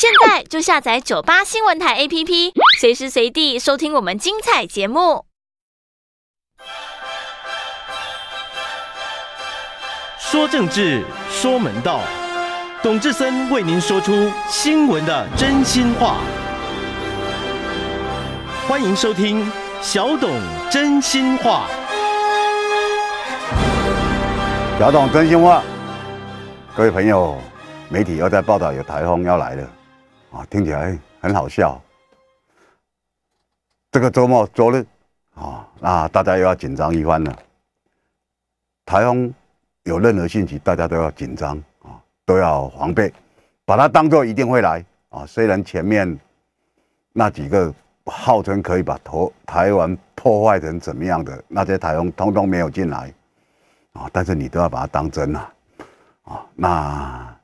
现在就下载九八新闻台 APP，随时随地收听我们精彩节目。说政治，说门道，董志森为您说出新闻的真心话。欢迎收听小董真心话。小董真心话，各位朋友，媒体又在报道有台风要来了。啊，听起来很好笑。这个周末、周日，啊，那大家又要紧张一番了。台风有任何信息，大家都要紧张啊，都要防备，把它当做一定会来啊。虽然前面那几个号称可以把台台湾破坏成怎么样的那些台风，通通没有进来啊，但是你都要把它当真了。啊，那。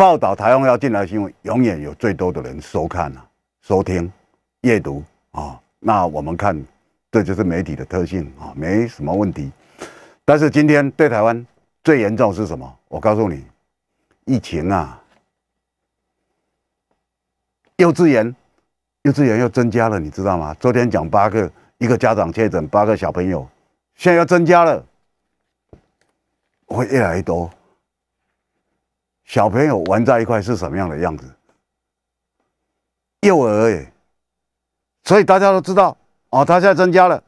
报道台湾要进来新闻，永远有最多的人收看啊、收听、阅读啊。那我们看，这就是媒体的特性啊，没什么问题。但是今天对台湾最严重是什么？我告诉你，疫情啊，幼稚园，幼稚园又增加了，你知道吗？昨天讲八个，一个家长确诊，八个小朋友，现在又增加了，会越来越多。小朋友玩在一块是什么样的样子？幼儿，所以大家都知道哦，他现在增加了，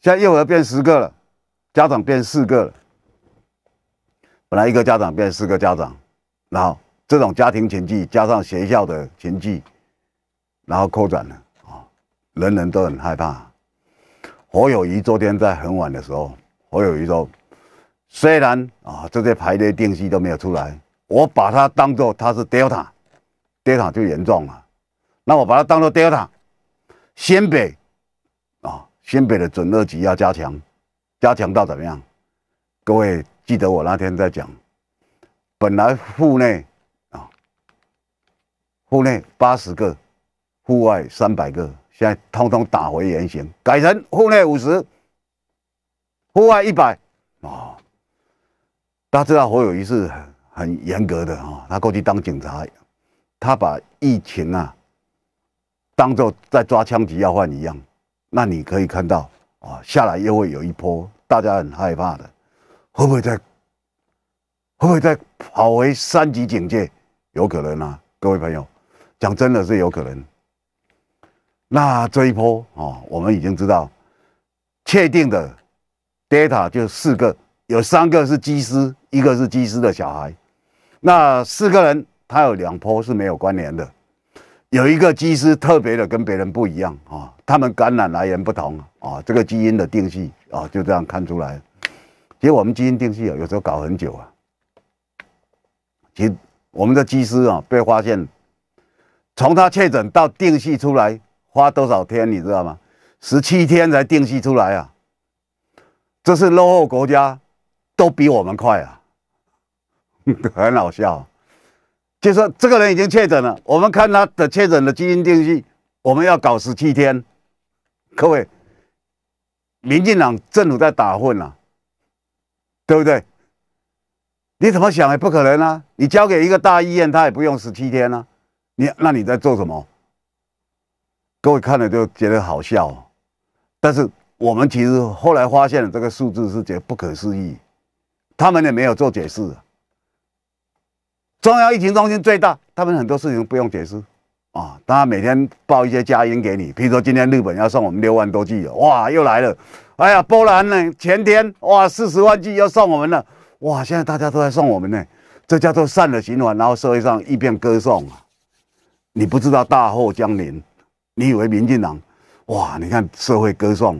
现在幼儿变十个了，家长变四个了。本来一个家长变四个家长，然后这种家庭情绪加上学校的情绪，然后扩展了啊，人人都很害怕。我有一，昨天在很晚的时候，我有一说。虽然啊，这些排列定势都没有出来，我把它当做它是 delta，delta 就严重了。那我把它当做 delta，先北啊，先北的准二级要加强，加强到怎么样？各位记得我那天在讲，本来户内啊，户内八十个，户外三百个，现在通通打回原形，改成户内五十，户外一百啊。大家知道侯友谊是很很严格的啊，他过去当警察，他把疫情啊当做在抓枪击要犯一样，那你可以看到啊，下来又会有一波，大家很害怕的，会不会再会不会再跑回三级警戒？有可能啊，各位朋友，讲真的是有可能。那这一波啊，我们已经知道确定的 d a t a 就四个，有三个是机师。一个是技师的小孩，那四个人他有两波是没有关联的，有一个技师特别的跟别人不一样啊，他们感染来源不同啊，这个基因的定系啊就这样看出来。其实我们基因定系有有时候搞很久啊。其实我们的技师啊被发现，从他确诊到定系出来花多少天你知道吗？十七天才定系出来啊，这是落后国家都比我们快啊。很好笑，就说这个人已经确诊了，我们看他的确诊的基因定序，我们要搞十七天。各位，民进党政府在打混了，对不对？你怎么想也不可能啊！你交给一个大医院，他也不用十七天啊！你那你在做什么？各位看了就觉得好笑，但是我们其实后来发现了这个数字是觉得不可思议，他们也没有做解释。中央疫情中心最大，他们很多事情不用解释，啊，他每天报一些佳音给你，譬如说今天日本要送我们六万多剂了，哇，又来了，哎呀，波兰呢前天哇四十万剂要送我们了，哇，现在大家都在送我们呢，这叫做善的循环，然后社会上一片歌颂啊，你不知道大祸将临，你以为民进党，哇，你看社会歌颂，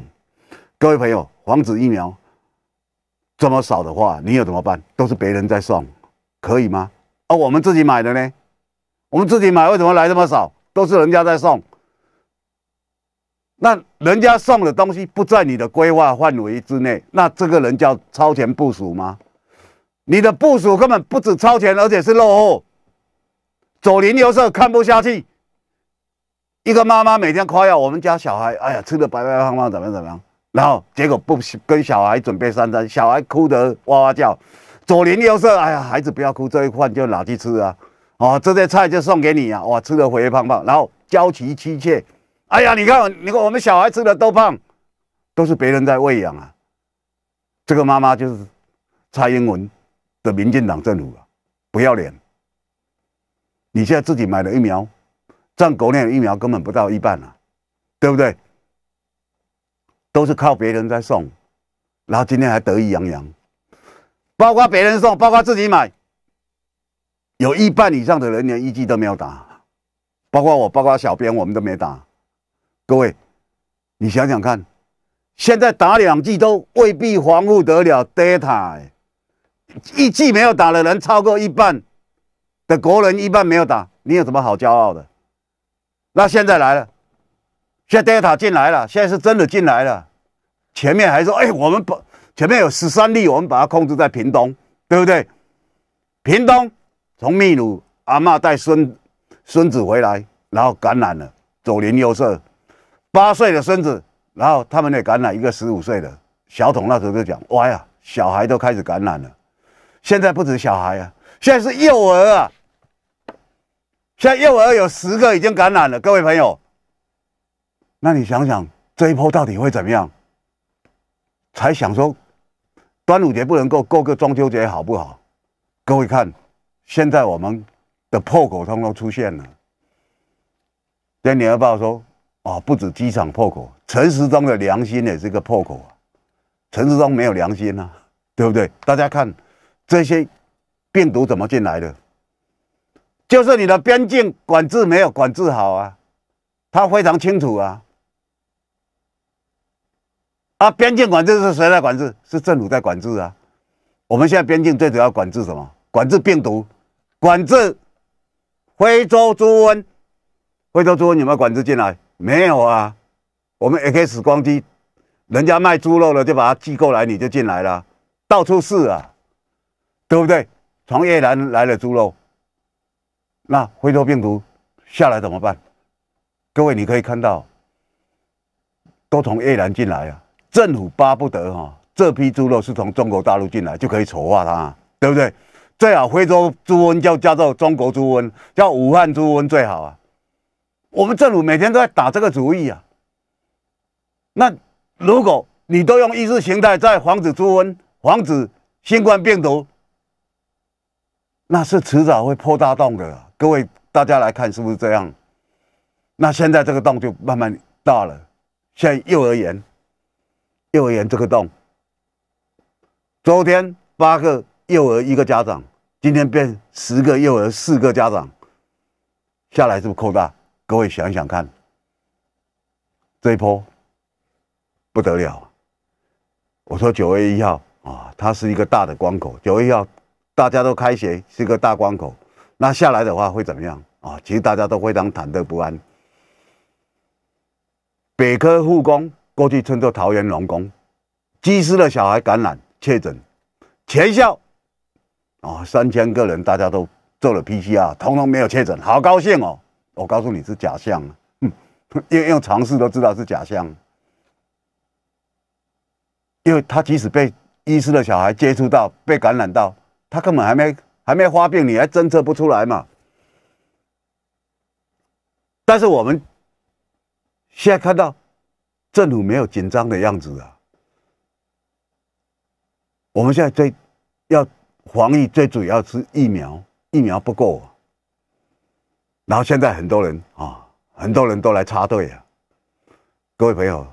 各位朋友，防止疫苗这么少的话，你有怎么办？都是别人在送，可以吗？而我们自己买的呢？我们自己买，为什么来这么少？都是人家在送。那人家送的东西不在你的规划范围之内，那这个人叫超前部署吗？你的部署根本不止超前，而且是落后。左邻右舍看不下去，一个妈妈每天夸耀我们家小孩，哎呀，吃的白白胖胖，怎么怎么样，然后结果不跟小孩准备三餐，小孩哭得哇哇叫。左邻右舍，哎呀，孩子不要哭，这一饭就拿去吃啊！哦，这些菜就送给你啊，哇，吃的肥肥胖胖。然后娇妻妻妾，哎呀，你看，你看我们小孩吃的都胖，都是别人在喂养啊。这个妈妈就是蔡英文的民进党政府啊，不要脸！你现在自己买了疫苗，占国内的疫苗根本不到一半啊，对不对？都是靠别人在送，然后今天还得意洋洋。包括别人送，包括自己买，有一半以上的人连一剂都没有打，包括我，包括小编，我们都没打。各位，你想想看，现在打两剂都未必防护得了 Delta，一剂没有打的人超过一半的国人，一半没有打，你有什么好骄傲的？那现在来了，现在 Delta 进来了，现在是真的进来了。前面还说：“哎，我们不。”前面有十三例，我们把它控制在屏东，对不对？屏东从秘鲁阿妈带孙孙子回来，然后感染了，左邻右舍，八岁的孙子，然后他们也感染一个十五岁的小童。那时候就讲，哇呀，小孩都开始感染了。现在不止小孩啊，现在是幼儿啊，现在幼儿有十个已经感染了，各位朋友，那你想想这一波到底会怎么样？才想说。端午节不能够过个中秋节，好不好？各位看，现在我们的破口通通出现了。今天你要报说啊，不止机场破口，陈时中的良心也是个破口啊。陈时中没有良心啊，对不对？大家看这些病毒怎么进来的，就是你的边境管制没有管制好啊。他非常清楚啊。啊，边境管制是谁来管制？是政府在管制啊。我们现在边境最主要管制什么？管制病毒，管制非洲猪瘟。非洲猪瘟有没有管制进来？没有啊。我们 X 光机，人家卖猪肉了就把它寄过来，你就进来了，到处是啊，对不对？从越南来的猪肉，那非洲病毒下来怎么办？各位，你可以看到，都从越南进来呀。政府巴不得哈，这批猪肉是从中国大陆进来就可以丑化它，对不对？最好非洲猪瘟叫叫做中国猪瘟叫武汉猪瘟最好啊。我们政府每天都在打这个主意啊。那如果你都用意识形态在防止猪瘟、防止新冠病毒，那是迟早会破大洞的。各位大家来看是不是这样？那现在这个洞就慢慢大了，像幼儿园。幼儿园这个洞，昨天八个幼儿一个家长，今天变十个幼儿四个家长，下来是不是扩大？各位想想看，这一波不得了啊！我说九月一号啊，它是一个大的关口。九月一号大家都开学，是一个大关口。那下来的话会怎么样啊？其实大家都非常忐忑不安。北科护工。过去称作桃园龙宫，机师的小孩感染确诊，全校啊三千个人，大家都做了 PCR，通通没有确诊，好高兴哦！我告诉你是假象，用 用常识都知道是假象，因为他即使被医师的小孩接触到被感染到，他根本还没还没发病，你还侦测不出来嘛？但是我们现在看到。政府没有紧张的样子啊！我们现在最要防疫，最主要是疫苗，疫苗不够。然后现在很多人啊，很多人都来插队啊。各位朋友，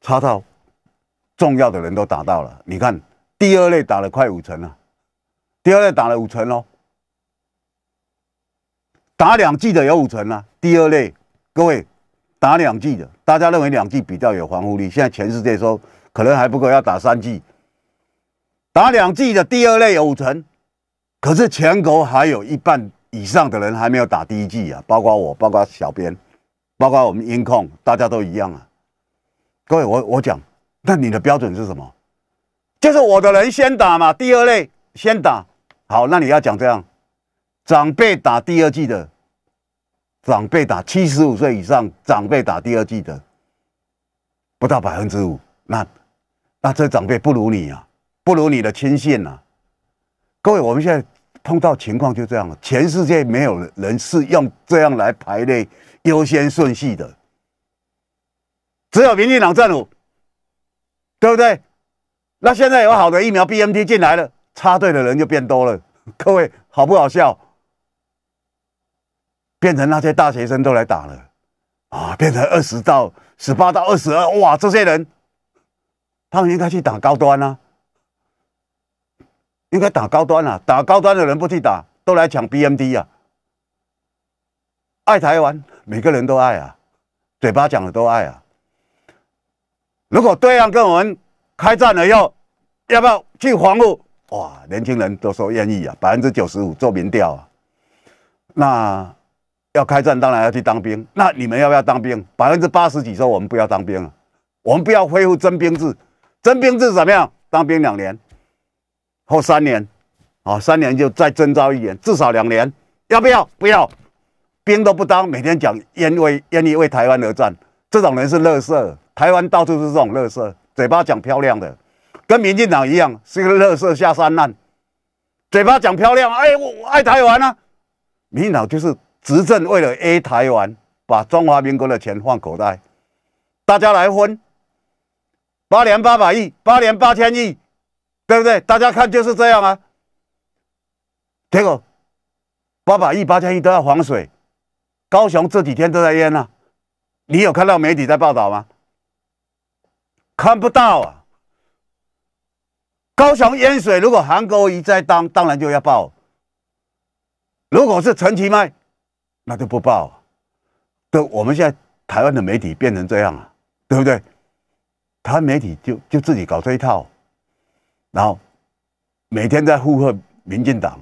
插到重要的人都打到了。你看，第二类打了快五成了，第二类打了五成喽，打两剂的有五成啊，第二类，各位打两剂的。大家认为两剂比较有防护力，现在全世界说可能还不够，要打三剂。打两剂的第二类有五成，可是全国还有一半以上的人还没有打第一剂啊，包括我，包括小编，包括我们音控，大家都一样啊。各位，我我讲，那你的标准是什么？就是我的人先打嘛，第二类先打。好，那你要讲这样，长辈打第二剂的。长辈打七十五岁以上，长辈打第二剂的不到百分之五，那那这长辈不如你啊，不如你的亲信啊。各位，我们现在碰到情况就这样了，全世界没有人是用这样来排列优先顺序的，只有民进党政府，对不对？那现在有好的疫苗 b m t 进来了，插队的人就变多了，各位好不好笑？变成那些大学生都来打了，啊！变成二十到十八到二十二，哇！这些人，他们应该去打高端啊，应该打高端啊，打高端的人不去打，都来抢 BMD 啊。爱台湾，每个人都爱啊，嘴巴讲的都爱啊。如果对岸跟我们开战了，要要不要去防护？哇！年轻人都说愿意啊，百分之九十五做民调啊，那。要开战，当然要去当兵。那你们要不要当兵？百分之八十几说我们不要当兵了，我们不要恢复征兵制。征兵制怎么样？当兵两年，后三年，啊，三年就再征召一年，至少两年，要不要？不要，兵都不当，每天讲愿意愿意为台湾而战，这种人是乐色。台湾到处是这种乐色，嘴巴讲漂亮的，跟民进党一样，是个乐色下三滥，嘴巴讲漂亮，哎，我我爱台湾啊，民进党就是。执政为了 A 台湾，把中华民国的钱放口袋，大家来分。八年八百亿，八年八千亿，对不对？大家看就是这样啊。结果八百亿、八千亿都要防水，高雄这几天都在淹啊，你有看到媒体在报道吗？看不到啊。高雄淹水，如果韩国一再当，当然就要报。如果是陈其迈。那就不报，都我们现在台湾的媒体变成这样了，对不对？台湾媒体就就自己搞这一套，然后每天在呼和民进党，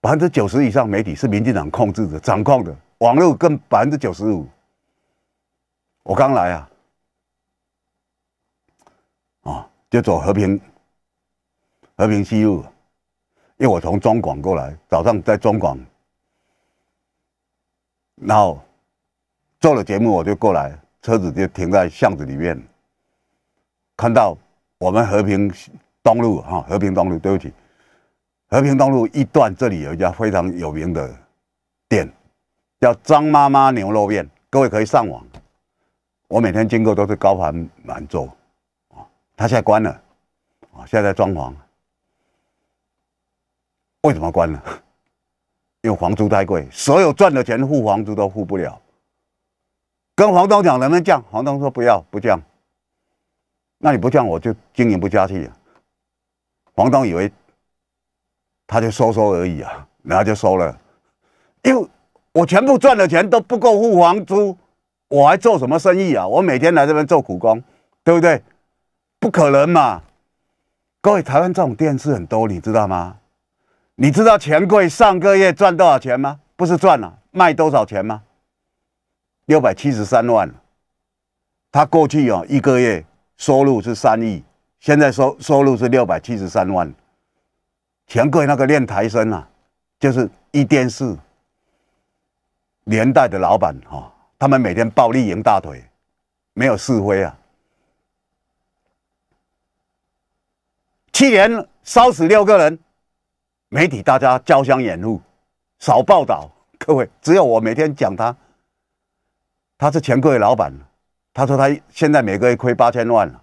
百分之九十以上媒体是民进党控制的、掌控的，网络更百分之九十五。我刚来啊，啊，就走和平，和平西路，因为我从中广过来，早上在中广。然后做了节目，我就过来，车子就停在巷子里面。看到我们和平东路哈，和平东路，对不起，和平东路一段，这里有一家非常有名的店，叫张妈妈牛肉面。各位可以上网，我每天经过都是高盘满座啊，他现在关了啊，现在在装潢。为什么关了？因为房租太贵，所有赚的钱付房租都付不了。跟房东讲能不能降，房东说不要不降。那你不降我就经营不下去。房东以为他就收收而已啊，然后就收了。因为我全部赚的钱都不够付房租，我还做什么生意啊？我每天来这边做苦工，对不对？不可能嘛！各位，台湾这种店是很多，你知道吗？你知道钱柜上个月赚多少钱吗？不是赚了，卖多少钱吗？六百七十三万他过去哦，一个月收入是三亿，现在收收入是六百七十三万。钱柜那个练台生啊，就是一电视年代的老板哈，他们每天暴力赢大腿，没有是非啊。去年烧死六个人。媒体大家交相掩护，少报道。各位，只有我每天讲他，他是前柜老板。他说他现在每个月亏八千万了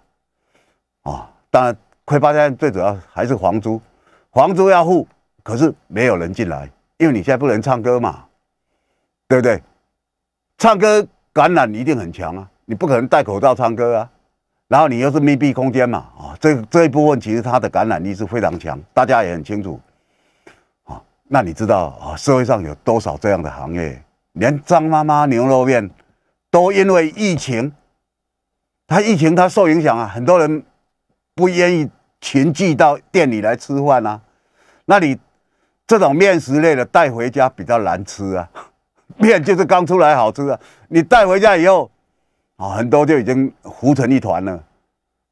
啊！当然亏八千最主要还是房租，房租要付，可是没有人进来，因为你现在不能唱歌嘛，对不对？唱歌感染一定很强啊，你不可能戴口罩唱歌啊。然后你又是密闭空间嘛啊，这这一部分其实他的感染力是非常强，大家也很清楚。那你知道啊，社会上有多少这样的行业？连张妈妈牛肉面都因为疫情，它疫情它受影响啊，很多人不愿意群聚到店里来吃饭啊。那你这种面食类的带回家比较难吃啊，面就是刚出来好吃啊，你带回家以后啊，很多就已经糊成一团了，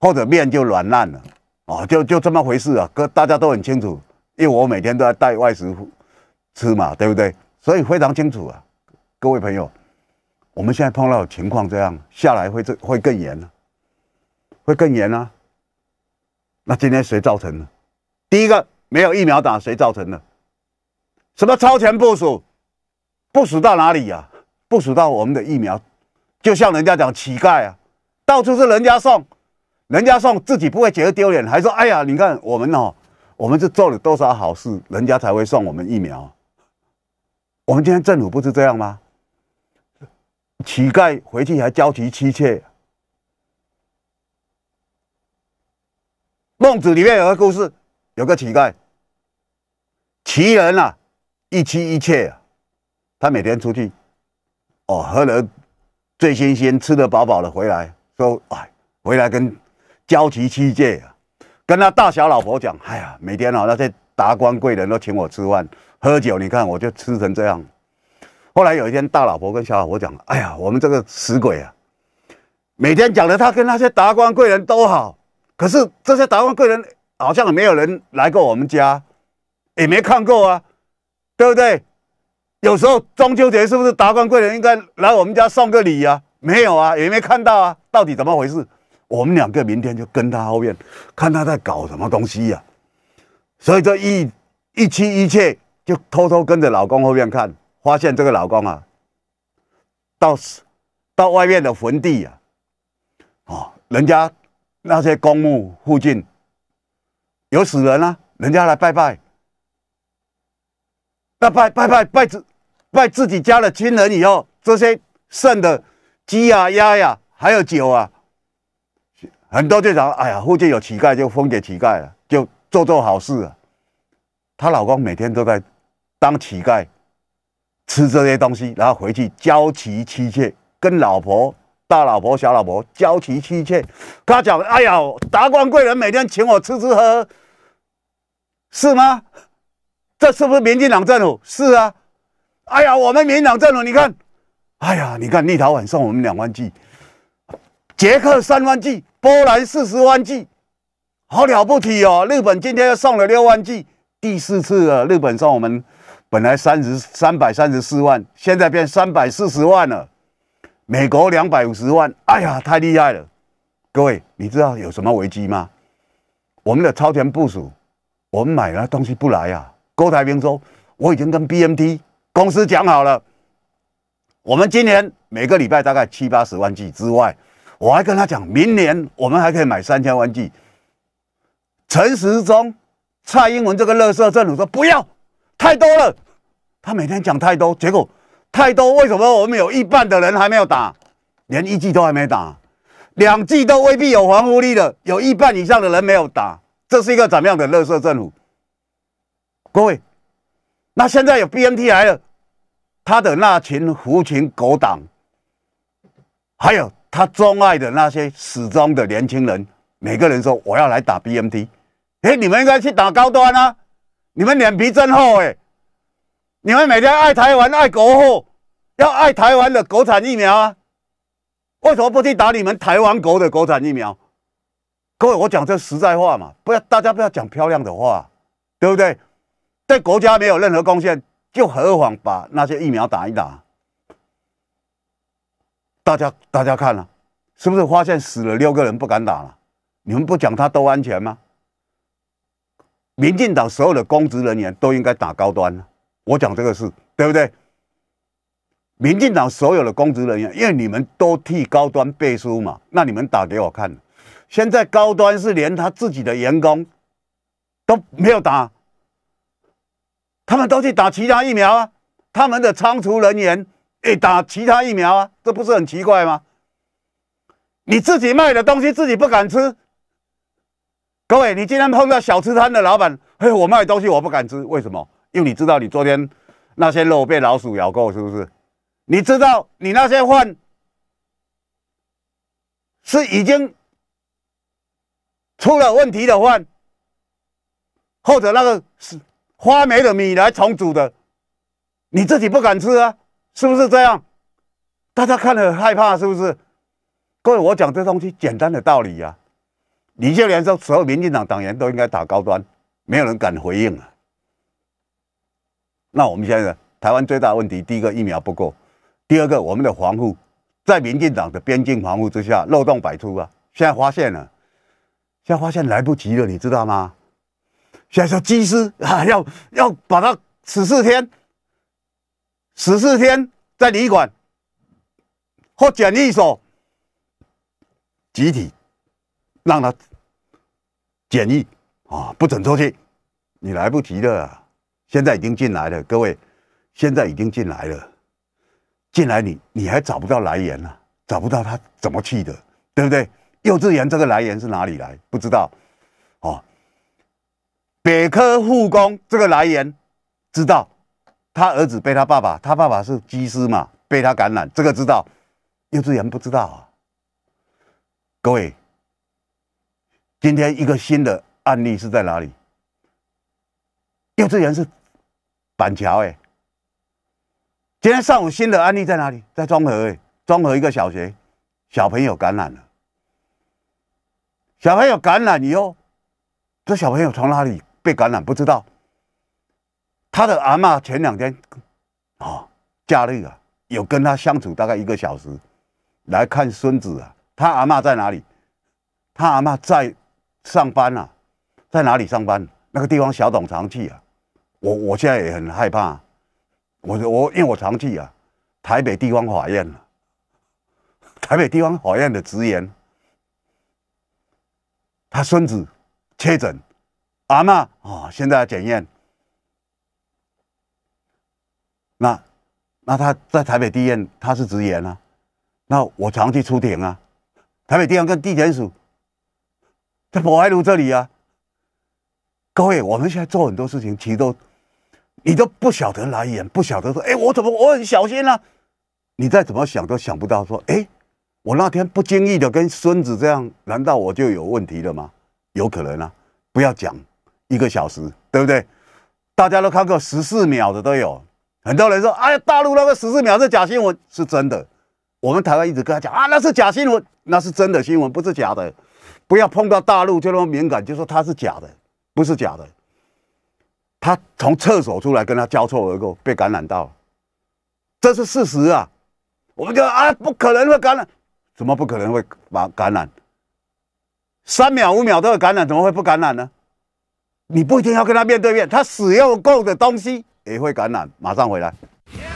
或者面就软烂了啊，就就这么回事啊，哥大家都很清楚。因为我每天都要带外食吃嘛，对不对？所以非常清楚啊，各位朋友，我们现在碰到情况这样，下来会这会更严了，会更严啊。那今天谁造成的？第一个没有疫苗打，谁造成的？什么超前部署？部署到哪里呀？部署到我们的疫苗，就像人家讲乞丐啊，到处是人家送，人家送自己不会觉得丢脸，还说哎呀，你看我们哦。我们是做了多少好事，人家才会送我们疫苗？我们今天政府不是这样吗？乞丐回去还教妻妻妾。孟子里面有个故事，有个乞丐，奇人啊，一妻一妾，啊，他每天出去，哦，喝得醉醺醺，吃得饱饱的回来，说：“哎，回来跟教妻妻妾。”啊，跟他大小老婆讲，哎呀，每天啊，那些达官贵人都请我吃饭喝酒，你看我就吃成这样。后来有一天，大老婆跟小老婆讲，哎呀，我们这个死鬼啊，每天讲的他跟那些达官贵人都好，可是这些达官贵人好像没有人来过我们家，也没看过啊，对不对？有时候中秋节是不是达官贵人应该来我们家送个礼呀？没有啊，也没看到啊？到底怎么回事？我们两个明天就跟他后面看他在搞什么东西呀，所以这一一妻一妾就偷偷跟着老公后面看，发现这个老公啊，到到外面的坟地呀，哦，人家那些公墓附近有死人啊，人家来拜拜，那拜拜拜拜自拜自己家的亲人以后，这些剩的鸡呀、鸭呀，还有酒啊。很多就长，哎呀，附近有乞丐就分给乞丐了，就做做好事。她老公每天都在当乞丐，吃这些东西，然后回去娇妻妻妾，跟老婆大老婆小老婆娇妻妻妾。他讲，哎呀，达官贵人每天请我吃吃喝喝，是吗？这是不是民进党政府？是啊，哎呀，我们民进党政府，你看，哎呀，你看立陶宛送我们两万剂。捷克三万剂，波兰四十万剂，好了不起哦！日本今天又送了六万剂，第四次了。日本送我们本来三十三百三十四万，现在变三百四十万了。美国两百五十万，哎呀，太厉害了！各位，你知道有什么危机吗？我们的超前部署，我们买了东西不来呀。郭台铭说：“我已经跟 BMT 公司讲好了，我们今年每个礼拜大概七八十万剂之外。”我还跟他讲，明年我们还可以买三千万剂。陈时中、蔡英文这个乐色政府说不要，太多了。他每天讲太多，结果太多。为什么我们有一半的人还没有打，连一剂都还没打，两剂都未必有防护力的？有一半以上的人没有打，这是一个怎么样的乐色政府？各位，那现在有 B N T 来了，他的那群狐群狗党，还有。他钟爱的那些始终的年轻人，每个人说我要来打 b m t 哎，你们应该去打高端啊！你们脸皮真厚哎！你们每天爱台湾爱国货，要爱台湾的国产疫苗啊？为什么不去打你们台湾国的国产疫苗？各位，我讲这实在话嘛，不要大家不要讲漂亮的话，对不对？对国家没有任何贡献，就何妨把那些疫苗打一打？大家大家看了，是不是发现死了六个人不敢打了？你们不讲他都安全吗？民进党所有的公职人员都应该打高端，我讲这个是对不对？民进党所有的公职人员，因为你们都替高端背书嘛，那你们打给我看。现在高端是连他自己的员工都没有打，他们都去打其他疫苗啊，他们的仓储人员。哎，打其他疫苗啊，这不是很奇怪吗？你自己卖的东西自己不敢吃，各位，你今天碰到小吃摊的老板，嘿，我卖东西我不敢吃，为什么？因为你知道，你昨天那些肉被老鼠咬过，是不是？你知道你那些饭是已经出了问题的饭，或者那个是发霉的米来重组的，你自己不敢吃啊。是不是这样？大家看了很害怕，是不是？各位，我讲这东西简单的道理呀。李就连说，所有民进党党员都应该打高端，没有人敢回应啊。那我们现在台湾最大问题，第一个疫苗不够，第二个我们的防护，在民进党的边境防护之下漏洞百出啊。现在发现了，现在发现来不及了，你知道吗？现在说机师啊，要要把它十四天。十四天在旅馆或检疫所，集体让他检疫啊，不准出去。你来不及了，现在已经进来了，各位现在已经进来了。进来你你还找不到来源了，找不到他怎么去的，对不对？幼稚园这个来源是哪里来？不知道哦。北科护工这个来源知道。他儿子被他爸爸，他爸爸是技师嘛，被他感染，这个知道，幼稚园不知道啊。各位，今天一个新的案例是在哪里？幼稚园是板桥哎。今天上午新的案例在哪里？在中和哎，中和一个小学小朋友感染了，小朋友感染以后，这小朋友从哪里被感染不知道？他的阿妈前两天哦，假日啊，有跟他相处大概一个小时，来看孙子啊。他阿妈在哪里？他阿妈在上班啊，在哪里上班？那个地方小董常去啊。我我现在也很害怕，我我因为我常去啊，台北地方法院啊，台北地方法院的职员，他孙子确诊，阿妈啊现在检验。那，那他在台北地院，他是直言啊。那我常去出庭啊。台北地院跟地检署在博爱路这里啊。各位，我们现在做很多事情，其实都你都不晓得来源，不晓得说，哎，我怎么我很小心啊？你再怎么想都想不到说，哎，我那天不经意的跟孙子这样，难道我就有问题了吗？有可能啊。不要讲一个小时，对不对？大家都看过十四秒的都有。很多人说：“哎呀，大陆那个十四秒是假新闻，是真的。”我们台湾一直跟他讲：“啊，那是假新闻，那是真的新闻，不是假的。不要碰到大陆就那么敏感，就说他是假的，不是假的。他从厕所出来，跟他交错而过，被感染到，这是事实啊。我们就啊，不可能会感染，怎么不可能会把感染？三秒五秒都会感染，怎么会不感染呢？你不一定要跟他面对面，他使用过的东西。”也会感染，马上回来。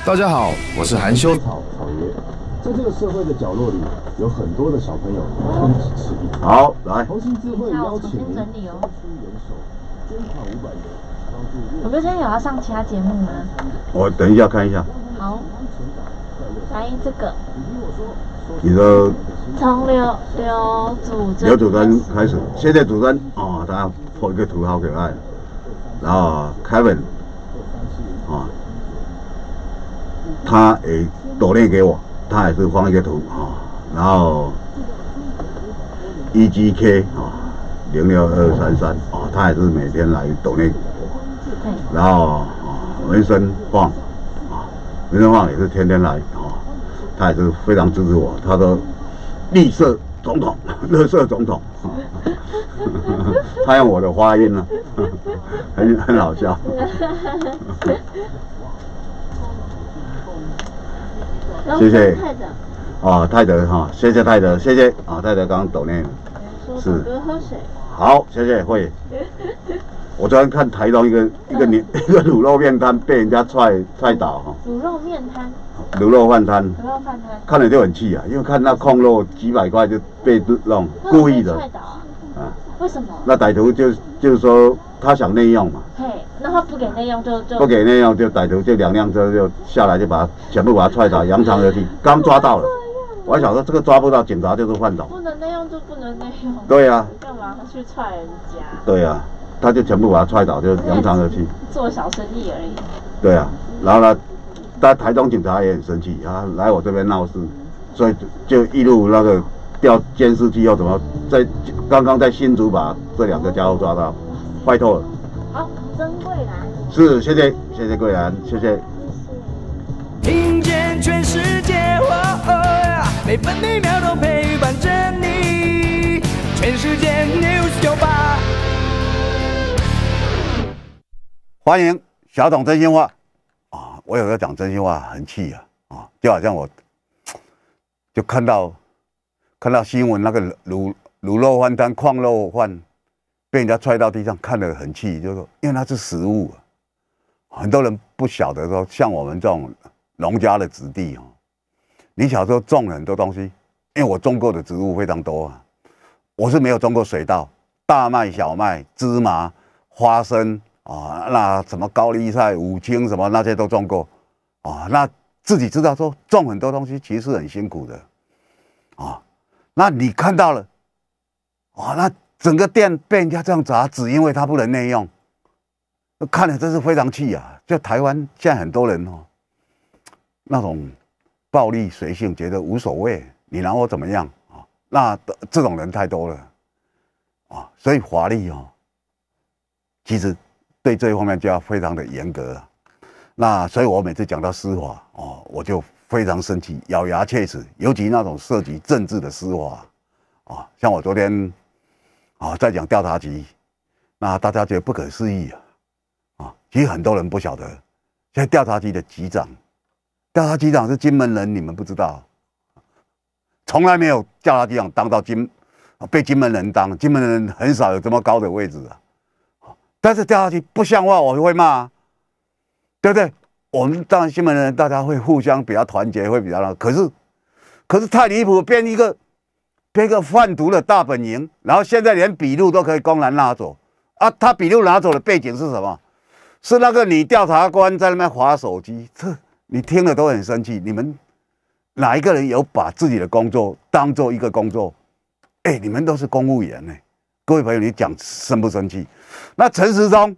大家好，我是含羞草草爷。在这个社会的角落里，有很多的小朋友。好，来。等一下，我重新整理哦。我们今天有要上其他节目吗？我等一下看一下。好。翻译这个。你说。从刘刘主真。刘主真开始，现在主真啊，他破一个图好可爱。然后开门。啊，他也抖链给我，他也是放一些图啊，然后 E G K 啊，零六二三三啊，他也是每天来抖链然后啊纹身放啊，纹身放也是天天来啊，他也是非常支持我，他说绿色。总统，绿 色总统，他用我的发音了，很很好笑。谢谢，泰德，啊，泰德哈，谢谢泰德，谢谢啊，泰德刚刚抖音是哥喝水，好，谢谢会。我昨天看台东一个一个年 一个卤肉面摊被人家踹踹倒哈，卤肉面摊，卤肉饭摊，卤肉饭摊，看了就很气啊，因为看那空肉几百块就被弄故意的踹倒啊，为什么？那歹徒就就是说他想内用嘛，嘿，那他不给内用就就，不给内用就歹徒就两辆车就下来就把他全部把他踹倒扬长而去，刚抓到了，我还想说这个抓不到警察就是犯党，不能那样就不能那样，对呀，干嘛去踹人家？对呀。他就全部把他踹倒，就扬长而去。做小生意而已。对啊，然后呢？但台中警察也很生气啊，来我这边闹事，所以就一路那个调监视器，要怎么在刚刚在新竹把这两个家伙抓到，坏透了。好，曾贵兰。是，谢谢，谢谢贵兰，谢谢。听见全全世世界，界每每分秒都陪伴着你，news 欢迎小董真心话，啊，我有时候讲真心话很气啊，啊，就好像我，就看到，看到新闻那个卤卤肉饭摊矿肉饭被人家踹到地上，看得很气，就说因为它是食物，很多人不晓得说，像我们这种农家的子弟哦，你小时候种很多东西，因为我种过的植物非常多啊，我是没有种过水稻、大麦、小麦、芝麻、花生。啊，那什么高丽菜、五青什么那些都种过，啊，那自己知道说种很多东西其实很辛苦的，啊，那你看到了，啊，那整个店被人家这样砸，只因为它不能内用，看了真是非常气啊！就台湾现在很多人哦，那种暴力随性，觉得无所谓，你拿我怎么样啊？那这种人太多了，啊，所以华丽哦，其实。对这一方面就要非常的严格了，那所以我每次讲到司法哦，我就非常生气，咬牙切齿，尤其那种涉及政治的司法，啊，像我昨天啊在讲调查局，那大家觉得不可思议啊，啊，其实很多人不晓得，现在调查局的局长，调查局长是金门人，你们不知道，从来没有调查局长当到金，被金门人当，金门人很少有这么高的位置啊。但是掉下去不像话，我就会骂，对不对？我们当然新闻人，大家会互相比较团结，会比较那可是，可是太离谱，变一个变一个贩毒的大本营，然后现在连笔录都可以公然拿走啊！他笔录拿走的背景是什么？是那个女调查官在那边划手机，这你听了都很生气。你们哪一个人有把自己的工作当做一个工作？哎，你们都是公务员呢。各位朋友，你讲生不生气？那陈时中、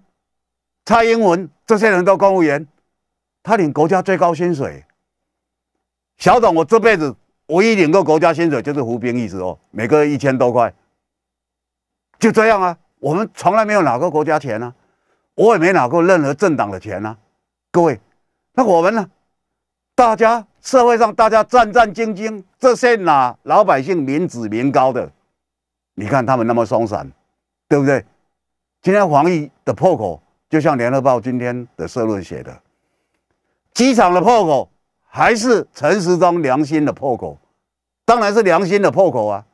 蔡英文这些人都公务员，他领国家最高薪水。小董，我这辈子唯一领过国家薪水就是服兵役时哦，每个月一千多块，就这样啊。我们从来没有拿过国家钱啊，我也没拿过任何政党的钱啊。各位，那我们呢？大家社会上大家战战兢兢，这些哪？老百姓民脂民膏的。你看他们那么松散，对不对？今天防疫的破口，就像《联合报》今天的社论写的，机场的破口还是陈时中良心的破口，当然是良心的破口啊，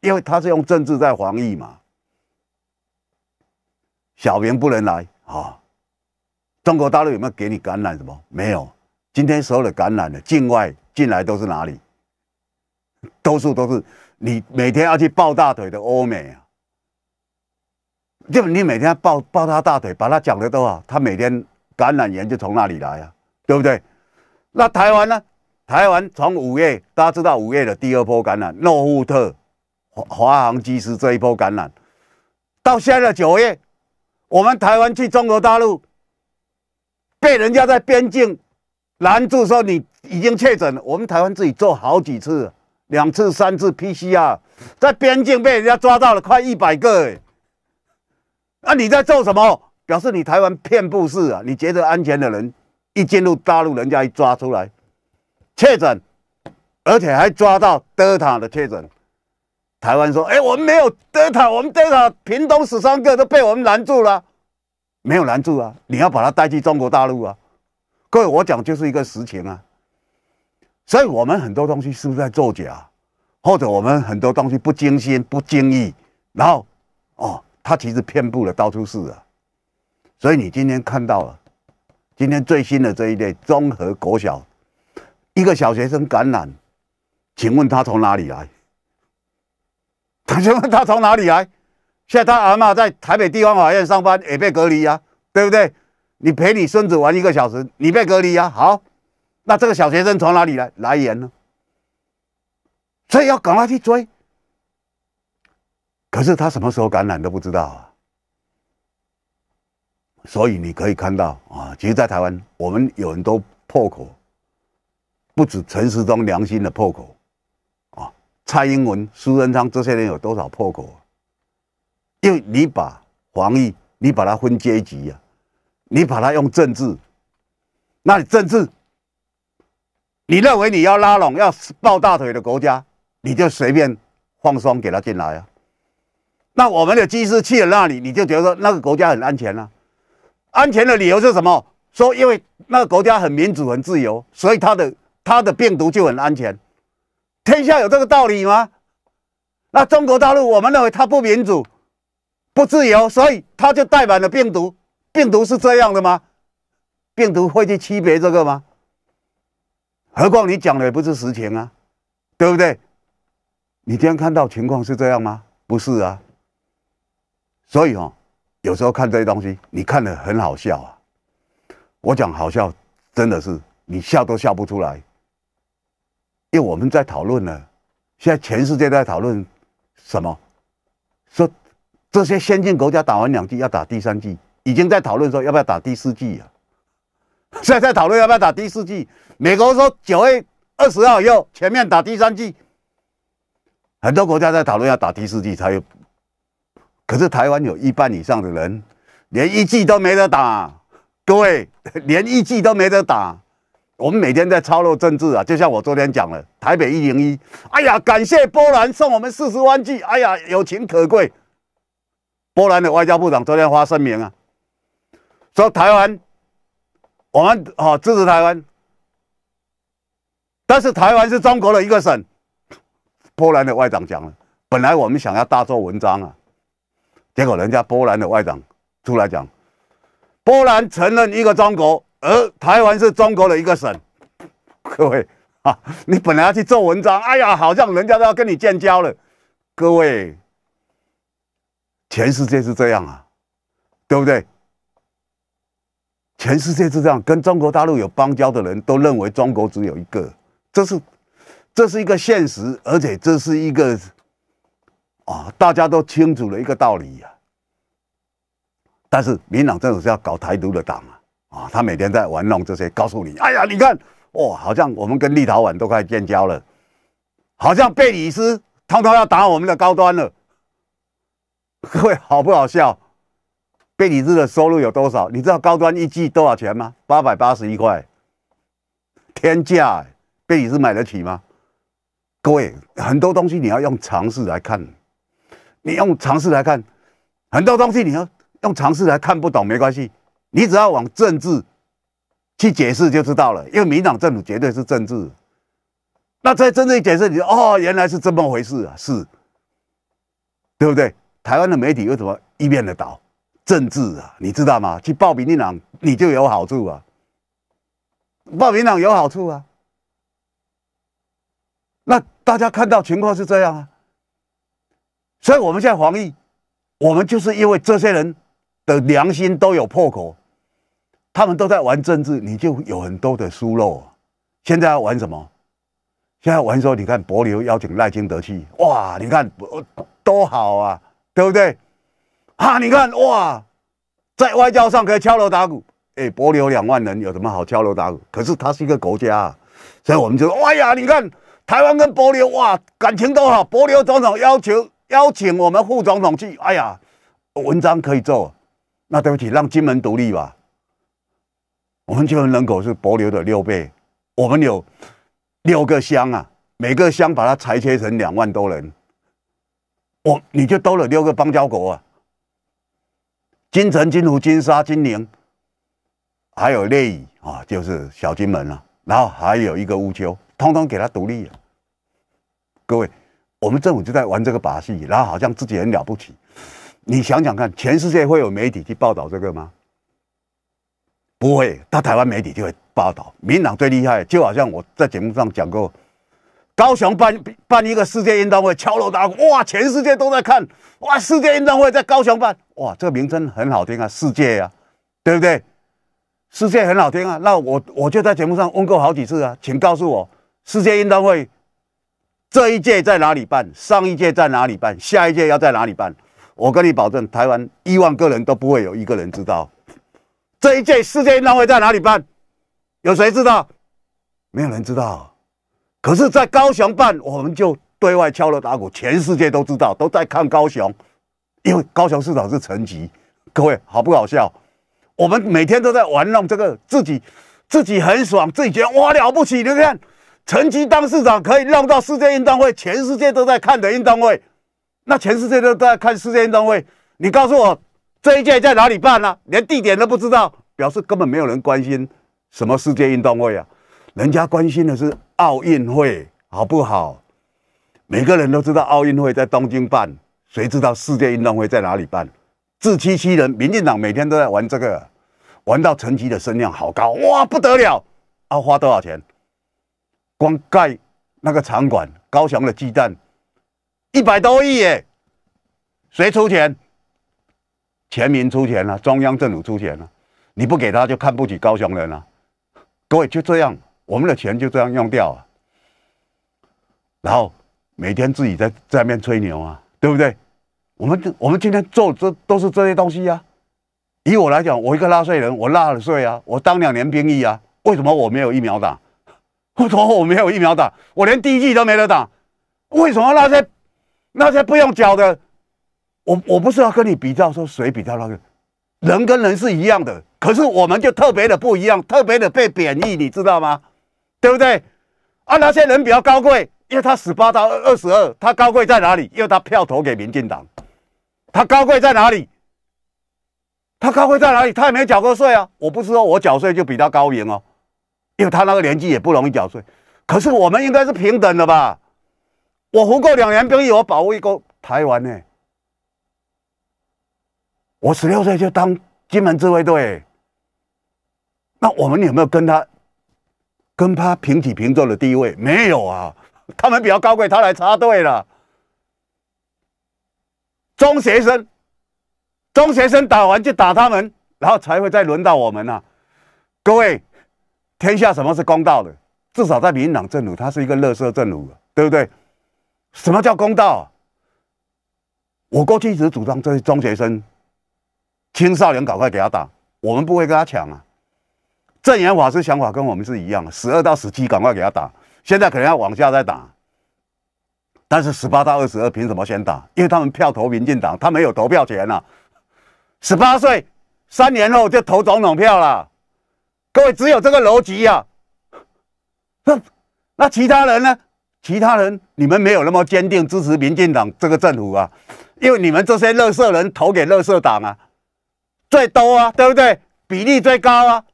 因为他是用政治在防疫嘛。小明不能来啊！中国大陆有没有给你感染？什么？没有。今天所有的感染的境外进来都是哪里？多数都是。你每天要去抱大腿的欧美啊，就你每天抱抱他大腿，把他讲的都好，他每天感染源就从那里来啊，对不对？那台湾呢？台湾从五月大家知道五月的第二波感染，诺富特华航机师这一波感染，到现在的九月，我们台湾去中国大陆被人家在边境拦住说你已经确诊了，我们台湾自己做好几次。两次、三次 PCR 在边境被人家抓到了，快一百个哎！那你在做什么？表示你台湾遍布死啊？你觉得安全的人一进入大陆，人家一抓出来确诊，而且还抓到德塔的确诊。台湾说：“哎，我们没有德塔，我们德塔平东十三个都被我们拦住了，没有拦住啊！你要把他带去中国大陆啊！”各位，我讲就是一个实情啊。所以我们很多东西是不是在作假，或者我们很多东西不精心、不经意，然后，哦，他其实遍布了到处是啊。所以你今天看到了，今天最新的这一类综合国小，一个小学生感染，请问他从哪里来？请问他从哪里来？现在他阿妈在台北地方法院上班也被隔离啊，对不对？你陪你孙子玩一个小时，你被隔离啊，好。那这个小学生从哪里来来源呢？所以要赶快去追。可是他什么时候感染都不知道啊。所以你可以看到啊，其实，在台湾，我们有人都破口，不止陈时中良心的破口啊，蔡英文、苏贞昌这些人有多少破口？因为你把防疫，你把它分阶级呀，你把它用政治，那你政治。你认为你要拉拢、要抱大腿的国家，你就随便放松给他进来啊？那我们的机制去了那里，你就觉得说那个国家很安全了？安全的理由是什么？说因为那个国家很民主、很自由，所以它的它的病毒就很安全？天下有这个道理吗？那中国大陆，我们认为它不民主、不自由，所以它就带满了病毒？病毒是这样的吗？病毒会去区别这个吗？何况你讲的也不是实情啊，对不对？你今天看到情况是这样吗？不是啊。所以哦，有时候看这些东西，你看了很好笑啊。我讲好笑，真的是你笑都笑不出来。因为我们在讨论呢，现在全世界在讨论什么？说这些先进国家打完两剂要打第三剂，已经在讨论说要不要打第四剂啊。现在在讨论要不要打第四季。美国说九月二十号以后全面打第三季，很多国家在讨论要打第四季才有。可是台湾有一半以上的人连一季都没得打，各位连一季都没得打。我们每天在操弄政治啊，就像我昨天讲了，台北一零一，哎呀，感谢波兰送我们四十万剂，哎呀，友情可贵。波兰的外交部长昨天发声明啊，说台湾。我们哦、支持台湾，但是台湾是中国的一个省。波兰的外长讲了，本来我们想要大做文章啊，结果人家波兰的外长出来讲，波兰承认一个中国，而台湾是中国的一个省。各位 啊，你本来要去做文章，哎呀，好像人家都要跟你建交了。各位，全世界是这样啊，对不对？全世界是这样，跟中国大陆有邦交的人都认为中国只有一个，这是这是一个现实，而且这是一个啊，大家都清楚的一个道理呀。但是民党政府是要搞台独的党啊，啊，他每天在玩弄这些，告诉你，哎呀，你看，哦，好像我们跟立陶宛都快建交了，好像贝里斯偷偷要打我们的高端了，各位好不好笑？贝理斯的收入有多少？你知道高端一季多少钱吗？八百八十一块，天价！贝理斯买得起吗？各位，很多东西你要用常识来看，你用常识来看，很多东西你要用常识来看不懂没关系，你只要往政治去解释就知道了。因为民党政府绝对是政治，那在政治解释，你说哦，原来是这么回事啊，是，对不对？台湾的媒体为什么一面的倒？政治啊，你知道吗？去报民一党，你就有好处啊。报名党有好处啊。那大家看到情况是这样啊。所以我们现在防疫，我们就是因为这些人的良心都有破口，他们都在玩政治，你就有很多的疏漏。现在要玩什么？现在玩说，你看柏流邀请赖清德去，哇，你看多好啊，对不对？啊，你看哇，在外交上可以敲锣打鼓。哎，博流两万人有什么好敲锣打鼓？可是它是一个国家啊，所以我们就说，哎呀，你看台湾跟博琉哇感情多好。博琉总统要求邀请我们副总统去，哎呀，文章可以做，那对不起，让金门独立吧。我们金门人口是博琉的六倍，我们有六个乡啊，每个乡把它裁切成两万多人，我你就多了六个邦交国啊。金城、金湖、金沙、金陵，还有烈屿啊，就是小金门了。然后还有一个乌丘，通通给他独立了。各位，我们政府就在玩这个把戏，然后好像自己很了不起。你想想看，全世界会有媒体去报道这个吗？不会，到台湾媒体就会报道。民党最厉害，就好像我在节目上讲过，高雄办办一个世界运动会，敲锣打鼓，哇，全世界都在看，哇，世界运动会在高雄办。哇，这个名称很好听啊，世界啊，对不对？世界很好听啊，那我我就在节目上问过好几次啊，请告诉我，世界运动会这一届在哪里办？上一届在哪里办？下一届要在哪里办？我跟你保证，台湾一万个人都不会有一个人知道这一届世界运动会在哪里办，有谁知道？没有人知道。可是，在高雄办，我们就对外敲锣打鼓，全世界都知道，都在看高雄。因为高雄市长是陈吉，各位好不好笑？我们每天都在玩弄这个自己，自己很爽，自己觉得哇了不起！你看，陈吉当市长可以弄到世界运动会，全世界都在看的运动会，那全世界都在看世界运动会。你告诉我这一届在哪里办呢？连地点都不知道，表示根本没有人关心什么世界运动会啊！人家关心的是奥运会，好不好？每个人都知道奥运会在东京办。谁知道世界运动会在哪里办？自欺欺人，民进党每天都在玩这个，玩到成绩的声量好高哇，不得了！要花多少钱？光盖那个场馆，高雄的鸡蛋，一百多亿耶！谁出钱？全民出钱了，中央政府出钱了。你不给他，就看不起高雄人了。各位就这样，我们的钱就这样用掉啊。然后每天自己在在那边吹牛啊，对不对？我们我们今天做这都是这些东西呀。以我来讲，我一个纳税人，我纳了税啊，我当两年兵役啊，为什么我没有疫苗打？为什么我没有疫苗打？我连第一剂都没得打？为什么那些那些不用缴的？我我不是要跟你比较说谁比较那个？人跟人是一样的，可是我们就特别的不一样，特别的被贬义，你知道吗？对不对？啊，那些人比较高贵，因为他十八到二十二，他高贵在哪里？因为他票投给民进党。他高贵在哪里？他高贵在哪里？他也没缴过税啊！我不是说我缴税就比他高明哦，因为他那个年纪也不容易缴税。可是我们应该是平等的吧？我服过两年兵役，我保卫过台湾呢。我十六岁就当金门自卫队。那我们有没有跟他、跟他平起平坐的地位？没有啊，他们比较高贵，他来插队了。中学生，中学生打完就打他们，然后才会再轮到我们呐。各位，天下什么是公道的？至少在民党政府，他是一个乐色政府，对不对？什么叫公道？我过去一直主张，这些中学生、青少年赶快给他打，我们不会跟他抢啊。正言法师想法跟我们是一样的，十二到十七，赶快给他打，现在可能要往下再打。但是十八到二十二，凭什么先打？因为他们票投民进党，他没有投票权啊。十八岁三年后就投总统票了。各位只有这个逻辑呀。那那其他人呢？其他人你们没有那么坚定支持民进党这个政府啊？因为你们这些乐色人投给乐色党啊，最多啊，对不对？比例最高啊。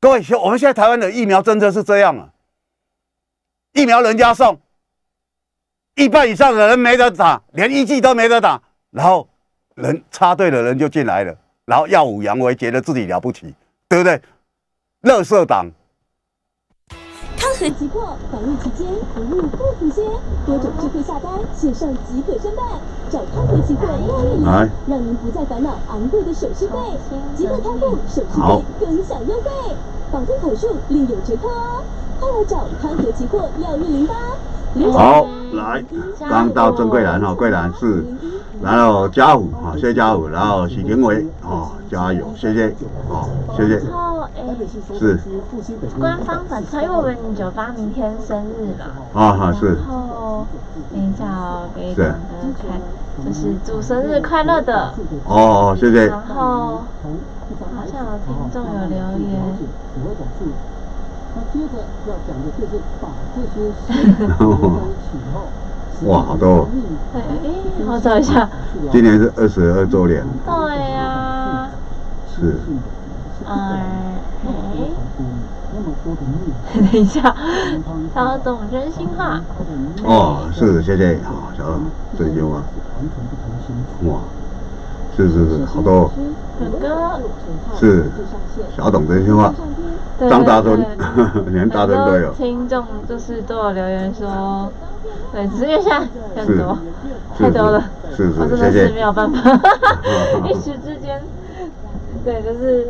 各位，我们现在台湾的疫苗政策是这样啊，疫苗人家送。一半以上的人没得打，连一季都没得打，然后人插队的人就进来了，然后耀武扬威，觉得自己了不起，对不对？乐色党。康和极货，保运期间服务不停歇，多种机会下单，线上即可申办。找康和极货，来，让您不再烦恼昂贵的手续费。即刻开户手续费更享优惠，绑定口数另有折扣哦，快来找康和极货，幺幺零八。好，来，刚到曾桂兰哈，桂兰是，然后嘉虎哈，谢谢嘉虎，然后许廷伟哈，加油，谢谢哦，谢谢。哎，是官方粉丝，因为我们酒吧明天生日了啊，好是。然后等一下哦，给你们看，就是祝生日快乐的哦，谢谢。然后，好像有听众有留言。他接着要讲的就是把这些起 哇，好多！哎我找一下。今年是二十二周年。对呀。是。哎。那等一下，小董真心话。哦，是谢谢好，小董真心话。哇。是是是，好多，是小董这句话，张大春，连大春都有。听众就是都有留言说，对，因为现在很多，太多了，是是，我真的是没有办法，一时之间，对，就是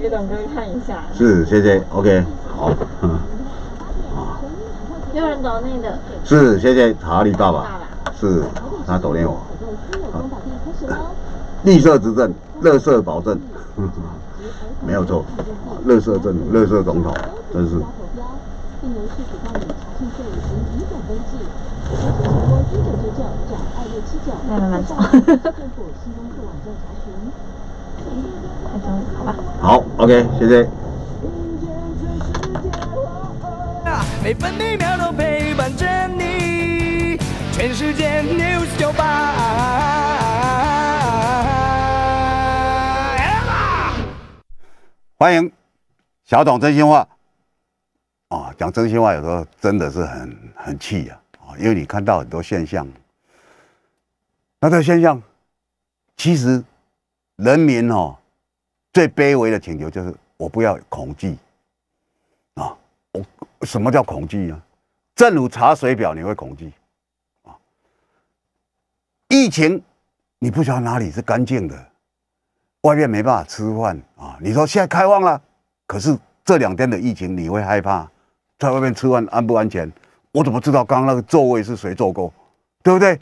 给董哥看一下。是，谢谢，OK，好，嗯，啊，内的，是，谢谢查理爸爸，是，他打电话。绿色执政，绿色保证，没有错，绿色政，绿色总统，真是。哎，慢慢 好，OK，谢谢。欢迎小董，真心话啊！讲真心话有时候真的是很很气呀啊！因为你看到很多现象，那这个现象其实人民哦最卑微的请求就是我不要恐惧啊！我什么叫恐惧啊？政府查水表你会恐惧啊？疫情你不知道哪里是干净的。外面没办法吃饭啊！你说现在开放了，可是这两天的疫情，你会害怕在外面吃饭安不安全？我怎么知道刚那个座位是谁坐过？对不对？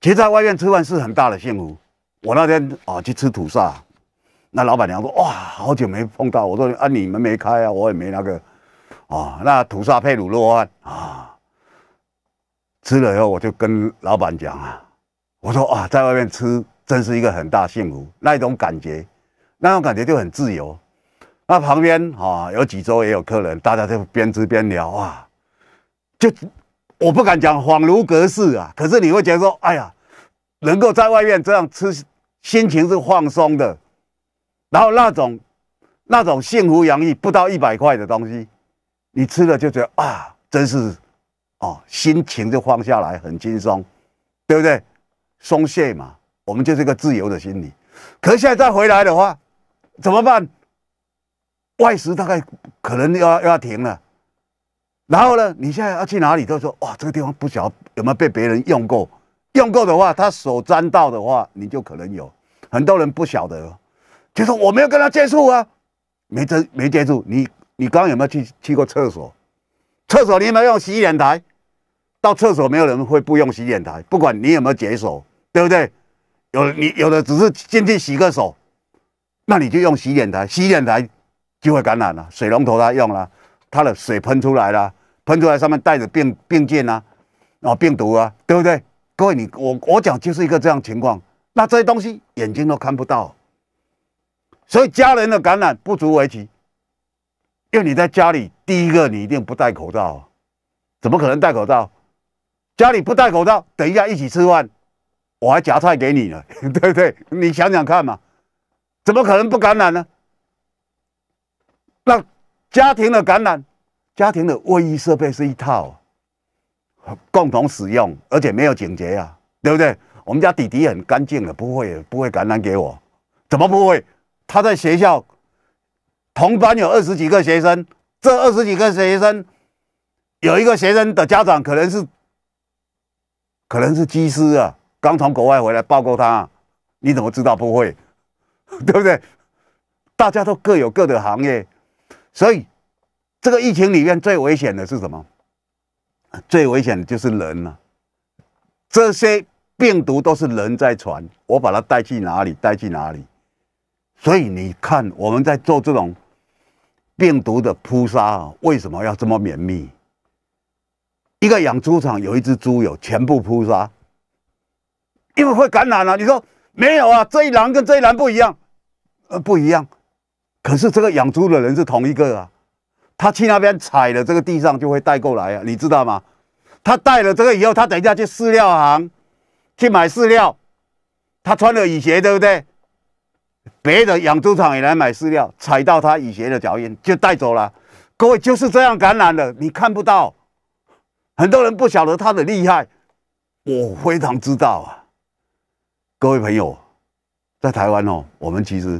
其实在外面吃饭是很大的幸福。我那天啊去吃土沙，那老板娘说：“哇，好久没碰到。”我说：“啊，你们没开啊，我也没那个。”啊，那土沙配卤肉饭啊，吃了以后我就跟老板讲啊，我说啊，在外面吃。真是一个很大幸福，那一种感觉，那种感觉就很自由。那旁边啊，有几桌也有客人，大家就边吃边聊啊。就我不敢讲恍如隔世啊，可是你会觉得说，哎呀，能够在外面这样吃，心情是放松的。然后那种那种幸福洋溢，不到一百块的东西，你吃了就觉得啊，真是哦，心情就放下来，很轻松，对不对？松懈嘛。我们就是一个自由的心理，可现在再回来的话怎么办？外食大概可能要要停了，然后呢，你现在要去哪里都说哇，这个地方不晓得有没有被别人用过，用过的话，他手沾到的话，你就可能有。很多人不晓得，就说我没有跟他接触啊，没接没接触。你你刚刚有没有去去过厕所？厕所你有没有用洗脸台？到厕所没有人会不用洗脸台，不管你有没有解锁，对不对？有你有的只是进去洗个手，那你就用洗脸台，洗脸台就会感染了。水龙头它用了，它的水喷出来了，喷出来上面带着病病菌啊，然病毒啊，对不对？各位，你我我讲就是一个这样情况。那这些东西眼睛都看不到，所以家人的感染不足为奇。因为你在家里第一个你一定不戴口罩，怎么可能戴口罩？家里不戴口罩，等一下一起吃饭。我还夹菜给你呢，对不对？你想想看嘛，怎么可能不感染呢？那家庭的感染，家庭的卫浴设备是一套，共同使用，而且没有警觉啊，对不对？我们家弟弟很干净的，不会不会感染给我，怎么不会？他在学校，同班有二十几个学生，这二十几个学生，有一个学生的家长可能是可能是技师啊。刚从国外回来报告他，你怎么知道不会？对不对？大家都各有各的行业，所以这个疫情里面最危险的是什么？最危险的就是人了。这些病毒都是人在传，我把它带去哪里？带去哪里？所以你看，我们在做这种病毒的扑杀，啊，为什么要这么严密？一个养猪场有一只猪有全部扑杀。因为会感染啊。你说没有啊？这一栏跟这一栏不一样，呃，不一样。可是这个养猪的人是同一个啊，他去那边踩了这个地上就会带过来啊，你知道吗？他带了这个以后，他等一下去饲料行去买饲料，他穿了雨鞋，对不对？别的养猪场也来买饲料，踩到他雨鞋的脚印就带走了。各位就是这样感染的，你看不到，很多人不晓得他的厉害，我非常知道啊。各位朋友，在台湾哦，我们其实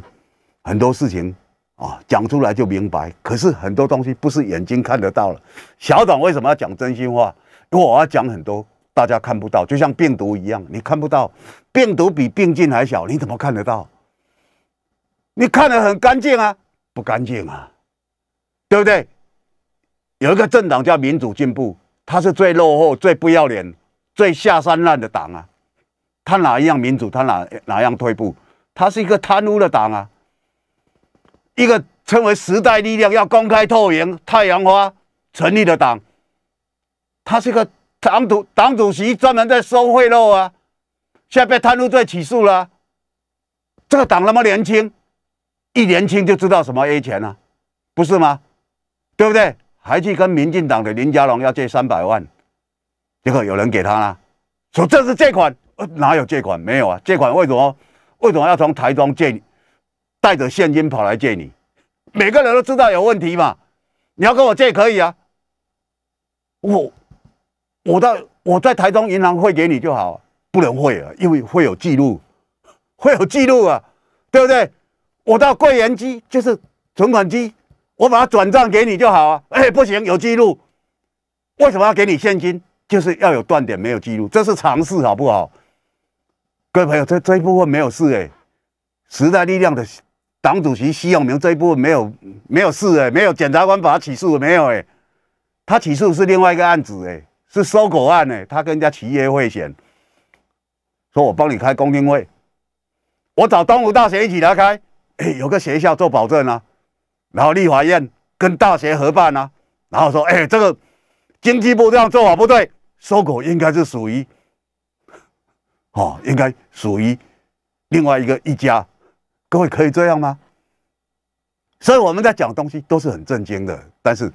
很多事情啊讲出来就明白，可是很多东西不是眼睛看得到了。小党为什么要讲真心话？我要讲很多大家看不到，就像病毒一样，你看不到。病毒比病菌还小，你怎么看得到？你看得很干净啊，不干净啊，对不对？有一个政党叫民主进步，它是最落后、最不要脸、最下三滥的党啊。他哪一样民主？他哪哪样退步？他是一个贪污的党啊！一个称为时代力量要公开透明、太阳花成立的党，他是一个党主党主席专门在收贿赂啊！现在被贪污罪起诉了。这个党那么年轻，一年轻就知道什么 A 钱啊，不是吗？对不对？还去跟民进党的林佳龙要借三百万，结果有人给他了，说这是借款。哪有借款？没有啊！借款为什么？为什么要从台中借？你？带着现金跑来借你？每个人都知道有问题嘛？你要跟我借可以啊。我，我到我在台中银行汇给你就好，不能汇啊，因为会有记录，会有记录啊，对不对？我到柜员机就是存款机，我把它转账给你就好啊。哎，不行，有记录。为什么要给你现金？就是要有断点，没有记录，这是常识，好不好？各位朋友，这这一部分没有事哎，时代力量的党主席徐永明这一部分没有没有事哎，没有检察官把他起诉没有哎，他起诉是另外一个案子哎，是收狗案哎，他跟人家企业会选，说我帮你开公听会，我找东吴大学一起来开哎，有个学校做保证啊，然后立法院跟大学合办啊，然后说哎这个经济部这样做法不对，收狗应该是属于。哦，应该属于另外一个一家，各位可以这样吗？所以我们在讲东西都是很正惊的，但是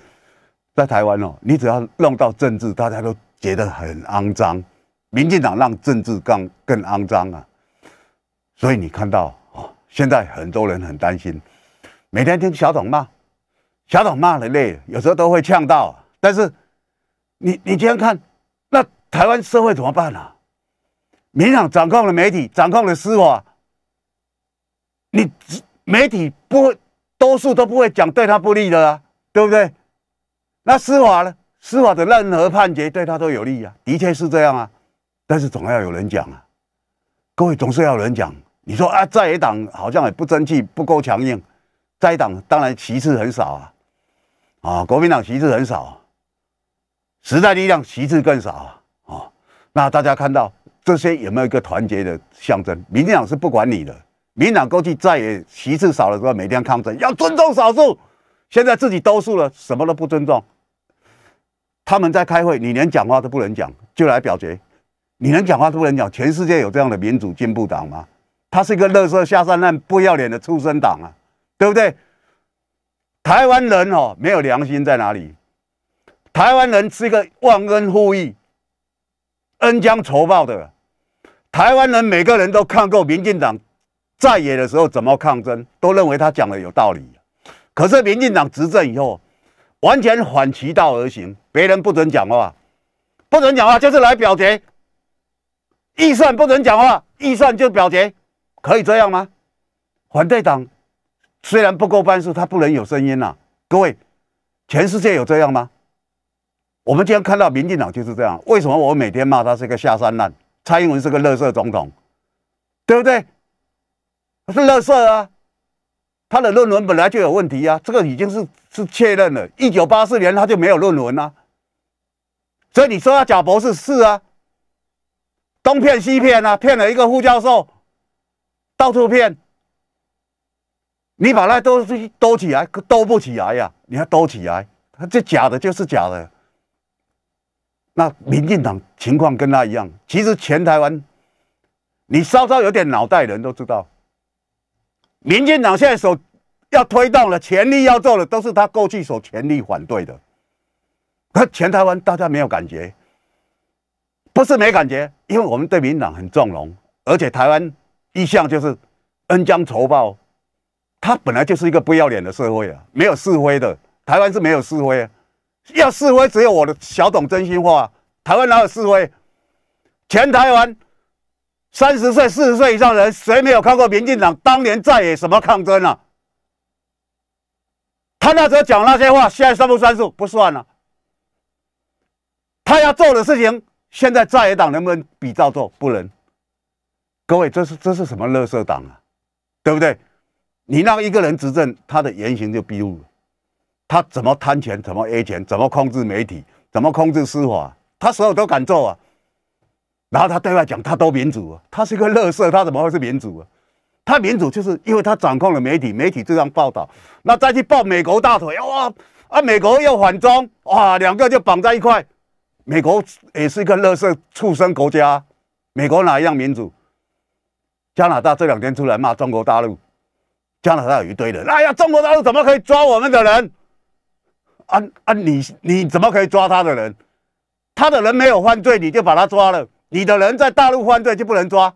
在台湾哦，你只要弄到政治，大家都觉得很肮脏，民进党让政治更更肮脏啊！所以你看到哦，现在很多人很担心，每天听小董骂，小董骂的累，有时候都会呛到，但是你你今天看，那台湾社会怎么办啊？民党掌控了媒体，掌控了司法。你媒体不会，多数都不会讲对他不利的啦，对不对？那司法呢？司法的任何判决对他都有利啊，的确是这样啊。但是总要有人讲啊，各位总是要有人讲。你说啊，在野党好像也不争气，不够强硬。在野党当然其次很少啊，啊，国民党其次很少，时代力量其次更少啊。那大家看到。这些有没有一个团结的象征？民进党是不管你的。民进党过去再也席次少了之候，每天抗争，要尊重少数。现在自己多数了，什么都不尊重。他们在开会，你连讲话都不能讲，就来表决。你能讲话都不能讲，全世界有这样的民主进步党吗？他是一个乐色下三滥、不要脸的出生党啊，对不对？台湾人哦，没有良心在哪里？台湾人是一个忘恩负义、恩将仇报的。台湾人每个人都看过民进党在野的时候怎么抗争，都认为他讲的有道理。可是民进党执政以后，完全反其道而行，别人不准讲话，不准讲话就是来表决。预算不准讲话，预算就表决，可以这样吗？反对党虽然不够半数，他不能有声音呐。各位，全世界有这样吗？我们今天看到民进党就是这样，为什么我每天骂他是一个下三滥？蔡英文是个乐色总统，对不对？是乐色啊！他的论文本来就有问题啊，这个已经是是确认了。一九八四年他就没有论文了，所以你说他假博士是啊，东骗西骗啊，骗了一个副教授，到处骗。你把那都都起来，都不起来呀！你还都起来，他这假的就是假的。那民进党情况跟他一样，其实全台湾，你稍稍有点脑袋的人都知道，民进党现在所要推动的、全力要做的，都是他过去所全力反对的。可全台湾大家没有感觉，不是没感觉，因为我们对民党很纵容，而且台湾一向就是恩将仇报，他本来就是一个不要脸的社会啊，没有是非的，台湾是没有是非啊。要示威，只有我的小董真心话。台湾哪有示威？全台湾三十岁、四十岁以上人，谁没有看过民进党当年在野什么抗争啊？他那时候讲那些话，现在算不算数？不算了。他要做的事情，现在在野党能不能比照做？不能。各位，这是这是什么乐色党啊？对不对？你让一个人执政，他的言行就逼露了。他怎么贪钱？怎么 A 钱？怎么控制媒体？怎么控制司法？他所有都敢做啊！然后他对外讲，他都民主，他是个乐色，他怎么会是民主啊？他民主就是因为他掌控了媒体，媒体这样报道，那再去抱美国大腿，哇啊！美国又反中，哇，两个就绑在一块。美国也是一个乐色畜生国家，美国哪一样民主？加拿大这两天出来骂中国大陆，加拿大有一堆人，哎呀，中国大陆怎么可以抓我们的人？啊啊！你你怎么可以抓他的人？他的人没有犯罪，你就把他抓了。你的人在大陆犯罪就不能抓，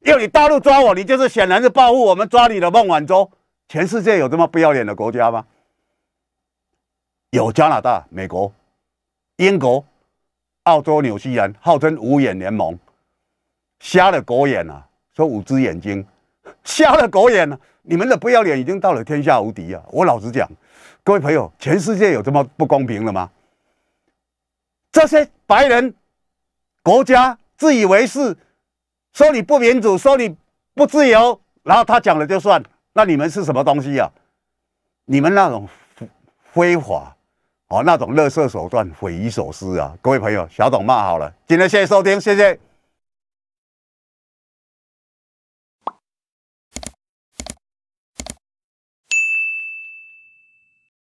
因为你大陆抓我，你就是显然是报复我们抓你的孟晚舟。全世界有这么不要脸的国家吗？有加拿大、美国、英国、澳洲、纽西兰，号称五眼联盟，瞎了狗眼了！说五只眼睛，瞎了狗眼了！你们的不要脸已经到了天下无敌啊！我老实讲。各位朋友，全世界有这么不公平了吗？这些白人国家自以为是，说你不民主，说你不自由，然后他讲了就算，那你们是什么东西呀？你们那种非法，哦，那种勒索手段，匪夷所思啊！各位朋友，小董骂好了，今天谢谢收听，谢谢。